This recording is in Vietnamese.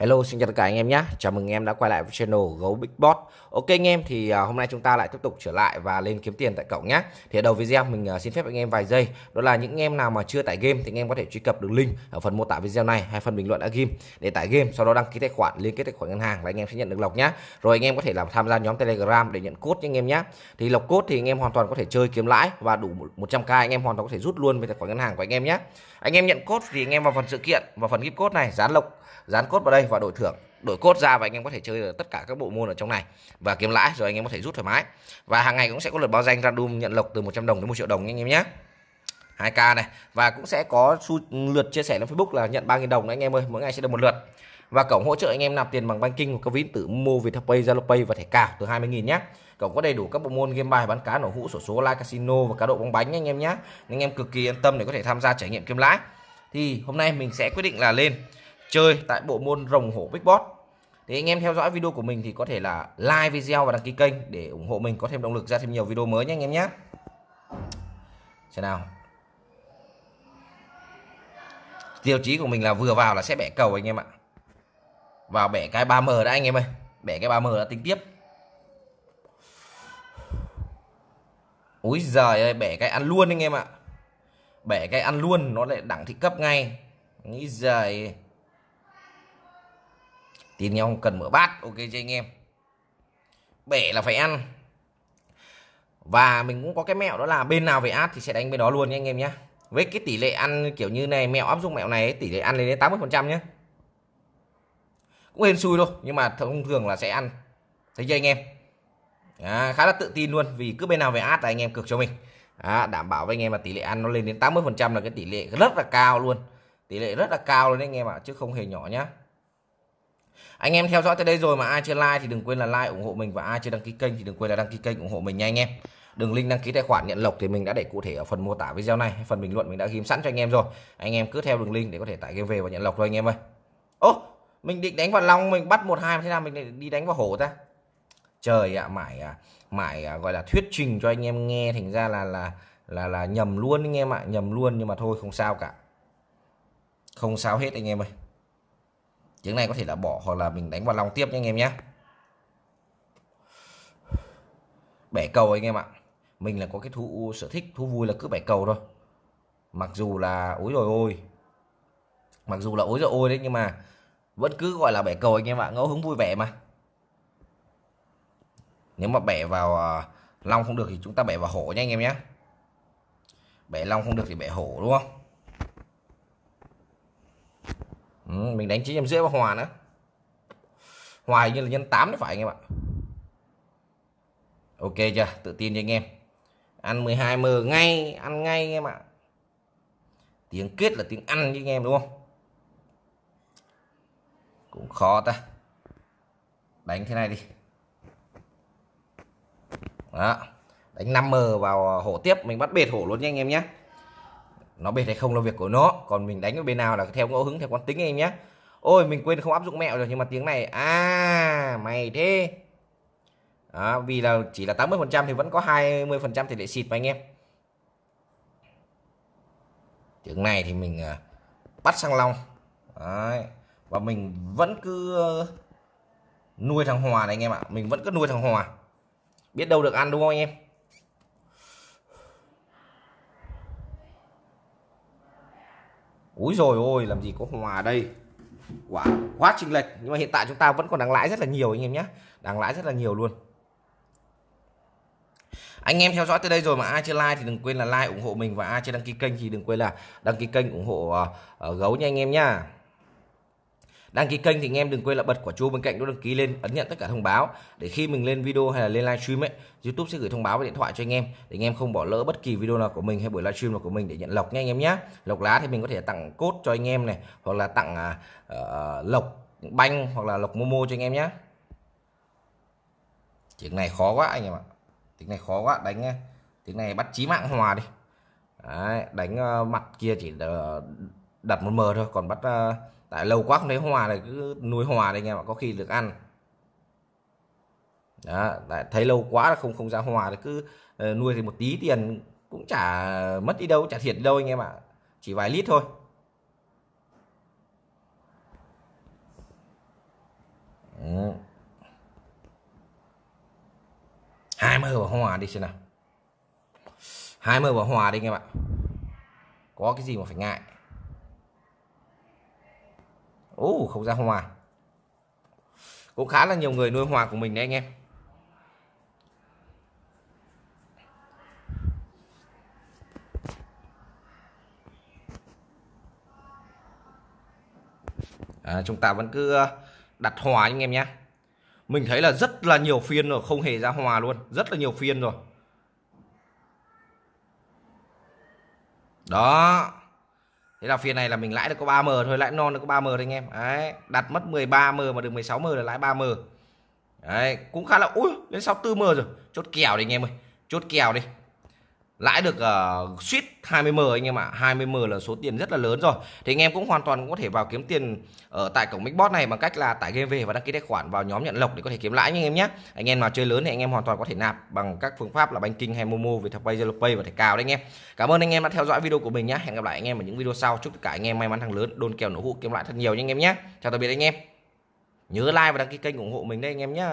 Hello xin chào tất cả anh em nhé Chào mừng em đã quay lại với channel Gấu Big Boss Ok anh em thì hôm nay chúng ta lại tiếp tục trở lại và lên kiếm tiền tại cổng nhé Thì ở đầu video mình xin phép anh em vài giây Đó là những em nào mà chưa tải game thì anh em có thể truy cập đường link ở phần mô tả video này hay phần bình luận đã ghim để tải game sau đó đăng ký tài khoản liên kết tài khoản ngân hàng là anh em sẽ nhận được lọc nhé Rồi anh em có thể làm tham gia nhóm Telegram để nhận cốt nha anh em nhé Thì lọc cốt thì anh em hoàn toàn có thể chơi kiếm lãi và đủ 100k anh em hoàn toàn có thể rút luôn về tài khoản ngân hàng của anh em nhé Anh em nhận cốt thì anh em vào phần sự kiện và phần gift code này dán lọc dán cốt vào đây và đổi thưởng đổi cốt ra và anh em có thể chơi được tất cả các bộ môn ở trong này và kiếm lãi rồi anh em có thể rút thoải mái và hàng ngày cũng sẽ có lượt báo danh random nhận lộc từ 100 đồng đến 1 triệu đồng anh em nhé 2k này và cũng sẽ có su lượt chia sẻ lên Facebook là nhận 3.000 đồng anh em ơi mỗi ngày sẽ được một lượt và cổng hỗ trợ anh em nạp tiền bằng banking của các ví tử mua Viettelpay, Zalopay và thẻ cào từ 20.000 nhé cổng có đầy đủ các bộ môn game bài bán cá nổ hũ sổ số live casino và cá độ bóng bánh anh em nhé anh em cực kỳ yên tâm để có thể tham gia trải nghiệm kiếm lãi thì hôm nay mình sẽ quyết định là lên chơi tại bộ môn rồng hổ big boss thì anh em theo dõi video của mình thì có thể là like video và đăng ký kênh để ủng hộ mình có thêm động lực ra thêm nhiều video mới nhé anh em nhé xem nào tiêu chí của mình là vừa vào là sẽ bẻ cầu anh em ạ vào bẻ cái 3M đã anh em ơi bẻ cái 3M đã tính tiếp Úi giời ơi bẻ cái ăn luôn anh em ạ Bẻ cái ăn luôn nó lại đẳng thị cấp ngay Nghĩ giời tin nhau không cần mở bát ok chứ anh em bể là phải ăn và mình cũng có cái mẹo đó là bên nào về ad thì sẽ đánh bên đó luôn nha anh em nhé với cái tỷ lệ ăn kiểu như này mẹo áp dụng mẹo này tỷ lệ ăn lên đến 80 phần trăm nhé cũng hên xui thôi nhưng mà thông thường là sẽ ăn thấy chưa anh em à, khá là tự tin luôn vì cứ bên nào về ad là anh em cực cho mình à, đảm bảo với anh em là tỷ lệ ăn nó lên đến 80 phần trăm là cái tỷ lệ rất là cao luôn tỷ lệ rất là cao luôn đấy anh em ạ chứ không hề nhỏ nhá anh em theo dõi tới đây rồi mà ai chưa like thì đừng quên là like ủng hộ mình và ai chưa đăng ký kênh thì đừng quên là đăng ký kênh ủng hộ mình nha anh em đường link đăng ký tài khoản nhận lộc thì mình đã để cụ thể ở phần mô tả video này phần bình luận mình đã ghim sẵn cho anh em rồi anh em cứ theo đường link để có thể tải game về và nhận lộc thôi anh em ơi ô mình định đánh vào long mình bắt một hai thế nào mình đi đánh vào hổ ta trời ạ à, mải à, mải à, gọi là thuyết trình cho anh em nghe thành ra là là là là nhầm luôn anh em ạ à, nhầm luôn nhưng mà thôi không sao cả không sao hết anh em ơi chiếc này có thể là bỏ hoặc là mình đánh vào long tiếp nha anh em nhé bẻ cầu anh em ạ mình là có cái thú sở thích thú vui là cứ bẻ cầu thôi mặc dù là ối rồi ôi mặc dù là ối rồi ôi đấy nhưng mà vẫn cứ gọi là bẻ cầu anh em ạ ngẫu hứng vui vẻ mà nếu mà bẻ vào à, long không được thì chúng ta bẻ vào hổ nha anh em nhé bẻ long không được thì bẻ hổ đúng không Ừ, mình đánh 9 rưỡi và hòa nữa hòa như là nhân 8 đấy phải anh em ạ ok chưa tự tin cho anh em ăn 12 m ngay ăn ngay anh em ạ tiếng kết là tiếng ăn với anh em đúng không cũng khó ta đánh thế này đi đó đánh 5M vào hổ tiếp mình bắt bệt hổ luôn nha anh em nhé nó bệt hay không là việc của nó còn mình đánh ở bên nào là theo ngẫu hứng theo quán tính em nhé ôi mình quên không áp dụng mẹo rồi nhưng mà tiếng này à mày thế à, vì là chỉ là 80 phần trăm thì vẫn có 20 phần trăm tỷ lệ xịt mà anh em tiếng này thì mình à, bắt sang long Đấy. và mình vẫn cứ nuôi thằng hòa này anh em ạ mình vẫn cứ nuôi thằng hòa biết đâu được ăn đúng không anh em úi rồi ôi làm gì có hòa đây quả quá chênh lệch nhưng mà hiện tại chúng ta vẫn còn đang lãi rất là nhiều anh em nhé đang lãi rất là nhiều luôn anh em theo dõi tới đây rồi mà ai chưa like thì đừng quên là like ủng hộ mình và ai chưa đăng ký kênh thì đừng quên là đăng ký kênh ủng hộ uh, gấu nha anh em nhé đăng ký kênh thì anh em đừng quên là bật quả chuông bên cạnh nút đăng ký lên ấn nhận tất cả thông báo để khi mình lên video hay là lên livestream ấy youtube sẽ gửi thông báo về điện thoại cho anh em để anh em không bỏ lỡ bất kỳ video nào của mình hay buổi livestream nào của mình để nhận lộc nha anh em nhé lộc lá thì mình có thể tặng cốt cho anh em này hoặc là tặng uh, lộc banh hoặc là lộc momo cho anh em nhé tiếng này khó quá anh em ạ tiếng này khó quá đánh à, tiếng này bắt chí mạng hòa đi Đấy, đánh uh, mặt kia chỉ uh, đặt một mờ thôi còn bắt uh, tại lâu quá không thấy hòa này cứ nuôi hòa đây anh em ạ có khi được ăn đó, tại thấy lâu quá là không không ra hòa thì cứ uh, nuôi thì một tí tiền cũng chả mất đi đâu chả thiệt đâu anh em ạ chỉ vài lít thôi ừ. hai mươi hòa đi xem nào hai mươi hòa đi anh em ạ có cái gì mà phải ngại Ồ không ra hòa Cũng khá là nhiều người nuôi hòa của mình đấy anh em à, Chúng ta vẫn cứ ờ, đặt hòa anh em nhé Mình thấy là rất là nhiều phiên rồi Không hề ra hòa luôn Rất là nhiều phiên rồi Đó thế là phiên này là mình lãi được có 3m thôi lãi non được có 3m thôi anh em đấy đặt mất 13m mà được 16m là lãi 3m đấy cũng khá là ui lên 64m rồi chốt kèo đi anh em ơi chốt kèo đi lãi được uh, suýt 20m anh em ạ. À. 20m là số tiền rất là lớn rồi. Thì anh em cũng hoàn toàn có thể vào kiếm tiền ở tại cổng Mixbot này bằng cách là tải game về và đăng ký tài khoản vào nhóm nhận lộc để có thể kiếm lãi nha anh em nhé. Anh em nào chơi lớn thì anh em hoàn toàn có thể nạp bằng các phương pháp là banking hay Momo, Viettelpay, Zalopay và thẻ cào đấy anh em. Cảm ơn anh em đã theo dõi video của mình nhé. Hẹn gặp lại anh em ở những video sau. Chúc tất cả anh em may mắn thắng lớn, đôn kèo nổ hũ kiếm lãi thật nhiều nha anh em nhé. Chào tạm biệt anh em. Nhớ like và đăng ký kênh ủng hộ mình đấy anh em nhé.